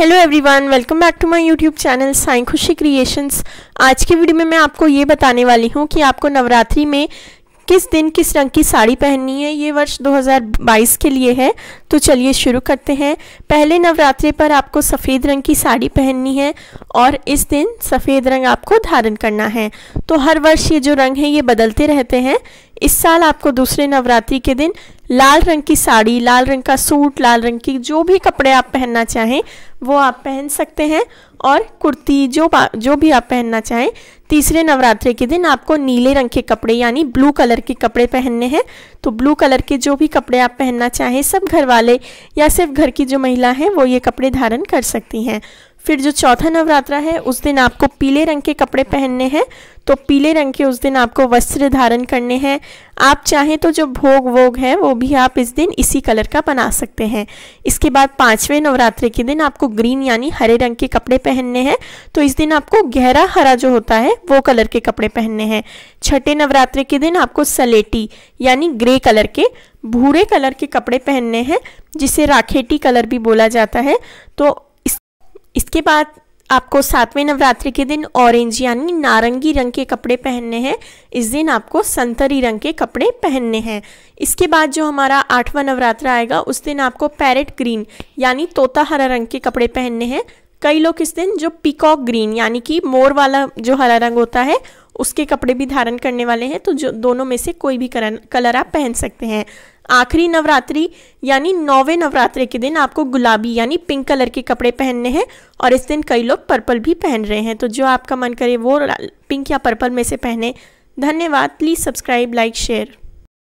hello everyone welcome back to my YouTube channel Sai Khushi creations आज की video में मैं आपको ये बताने वाली हूँ कि आपको नवरात्रि में किस दिन किस रंग की साड़ी पहननी है ये वर्ष 2022 के लिए है तो चलिए शुरू करते हैं पहले नवरात्रे पर आपको सफ़ेद रंग की साड़ी पहननी है और इस दिन सफ़ेद रंग आपको धारण करना है तो हर वर्ष ये जो रंग है ये बदलते रहते हैं इस साल आपको दूसरे नवरात्रि के दिन लाल रंग की साड़ी लाल रंग का सूट लाल रंग की जो भी कपड़े आप पहनना चाहें वो आप पहन सकते हैं और कुर्ती जो जो भी आप पहनना चाहें तीसरे नवरात्रि के दिन आपको नीले रंग के कपड़े यानी ब्लू कलर के कपड़े पहनने हैं तो ब्लू कलर के जो भी कपड़े आप पहनना चाहें सब घर वाले या सिर्फ घर की जो महिला हैं वो ये कपड़े धारण कर सकती हैं फिर जो चौथा नवरात्रा है उस दिन आपको पीले रंग के कपड़े पहनने हैं तो पीले रंग के उस दिन आपको वस्त्र धारण करने हैं आप चाहें तो जो भोग वोग है वो भी आप इस दिन इसी कलर का बना सकते हैं इसके बाद पाँचवें नवरात्रे के दिन आपको ग्रीन यानी हरे रंग के कपड़े पहनने हैं तो इस दिन आपको गहरा हरा जो होता है वो कलर के कपड़े पहनने हैं छठे नवरात्रे के दिन आपको सलेटी यानी ग्रे कलर के भूरे कलर के कपड़े पहनने हैं जिसे राखेटी कलर भी बोला जाता है तो इसके बाद आपको सातवें नवरात्रि के दिन ऑरेंज यानी नारंगी रंग के कपड़े पहनने हैं इस दिन आपको संतरी रंग के कपड़े पहनने हैं इसके बाद जो हमारा आठवां नवरात्र आएगा उस दिन आपको पैरेट ग्रीन यानी तोता हरा रंग के कपड़े पहनने हैं कई लोग इस दिन जो पिकॉक ग्रीन यानी कि मोर वाला जो हरा रंग होता है उसके कपड़े भी धारण करने वाले हैं तो जो दोनों में से कोई भी कलर आप पहन सकते हैं आखिरी नवरात्रि यानी नौवे नवरात्रे के दिन आपको गुलाबी यानी पिंक कलर के कपड़े पहनने हैं और इस दिन कई लोग पर्पल भी पहन रहे हैं तो जो आपका मन करे वो पिंक या पर्पल में से पहने धन्यवाद प्लीज़ सब्सक्राइब लाइक शेयर